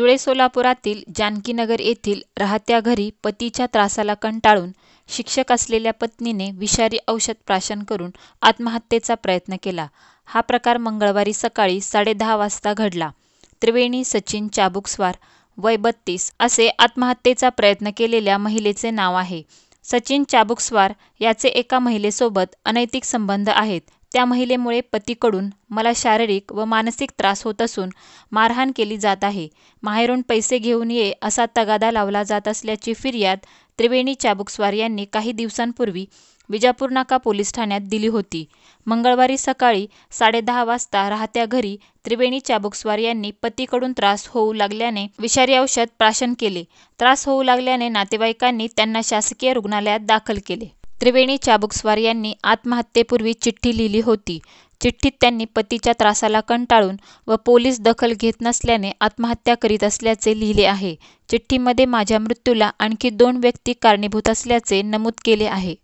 जुळे सोलापुरातील जानकीनगर येथील राहत्या घरी पतीच्या त्रासाला कंटाळून शिक्षक असलेल्या पत्नीने विषारी औषध प्राशन करून आत्महत्येचा प्रयत्न केला हा प्रकार मंगळवारी सकाळी साडेदहा वाजता घडला त्रिवेणी सचिन चाबुकस्वार वय बत्तीस असे आत्महत्येचा प्रयत्न केलेल्या महिलेचे नाव आहे सचिन चाबुकस्वार याचे एका महिलेसोबत अनैतिक संबंध आहेत त्या महिलेमुळे पतीकडून मला शारीरिक व मानसिक त्रास होत असून मारहाण केली जात आहे माहेरून पैसे घेऊन ये असा तगादा लावला जात असल्याची फिर्याद त्रिवेणी चाबुकस्वार यांनी काही दिवसांपूर्वी विजापूर नाका पोलीस ठाण्यात दिली होती मंगळवारी सकाळी साडेदहा वाजता राहत्या घरी त्रिवेणी चाबुकस्वार यांनी पतीकडून त्रास होऊ लागल्याने विषारी औषध प्राशन केले त्रास होऊ लागल्याने नातेवाईकांनी त्यांना शासकीय रुग्णालयात दाखल केले त्रिवेणी चाबुकस्वार यांनी आत्महत्येपूर्वी चिठ्ठी लिहिली होती चिठ्ठीत त्यांनी पतीच्या त्रासाला कंटाळून व पोलीस दखल घेत नसल्याने आत्महत्या करीत असल्याचे लिहिले आहे चिठ्ठीमध्ये माझ्या मृत्यूला आणखी दोन व्यक्ती कारणीभूत असल्याचे नमूद केले आहे